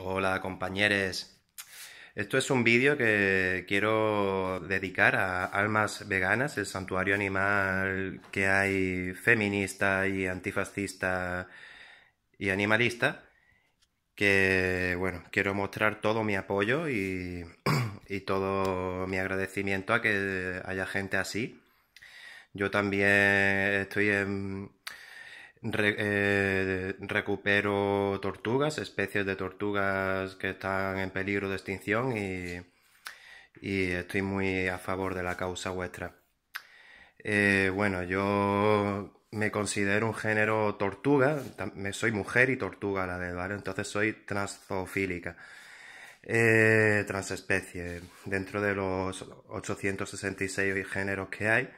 Hola compañeros. Esto es un vídeo que quiero dedicar a Almas Veganas, el santuario animal que hay feminista y antifascista y animalista, que bueno, quiero mostrar todo mi apoyo y, y todo mi agradecimiento a que haya gente así. Yo también estoy en, eh, recupero tortugas, especies de tortugas que están en peligro de extinción y, estoy muy a favor de la causa vuestra. Eh, bueno, yo me considero un género tortuga, soy mujer y tortuga a la vez, ¿vale? Entonces soy transofílica eh, transespecie, dentro de los 866 géneros que hay.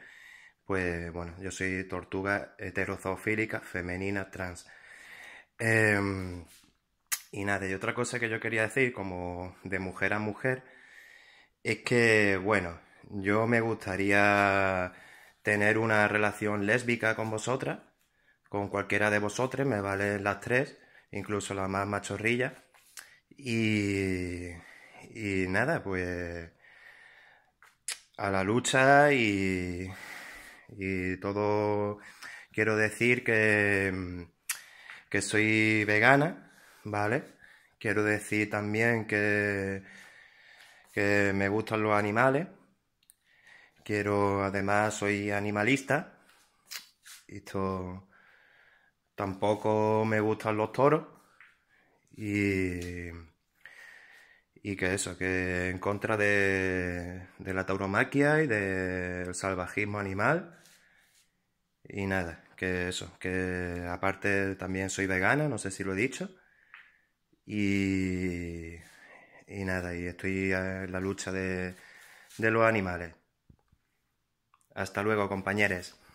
Pues bueno, yo soy tortuga heterozofílica, femenina, trans. Em, y nada, y otra cosa que yo quería decir, como de mujer a mujer, es que, bueno, yo me gustaría tener una relación lésbica con vosotras, con cualquiera de vosotras, me valen las tres, incluso la más machorrillas Y, y nada, pues a la lucha y, y todo quiero decir que, mm, que soy vegana, ¿vale? Quiero decir también que, que me gustan los animales. Quiero, además, soy animalista. Esto tampoco me gustan los toros. Y, y que eso, que en contra de, de la tauromaquia y del salvajismo animal y nada, que eso, que aparte también soy vegana, no sé si lo he dicho. Y, y nada, y estoy en la lucha de, de los animales. Hasta luego, compañeros.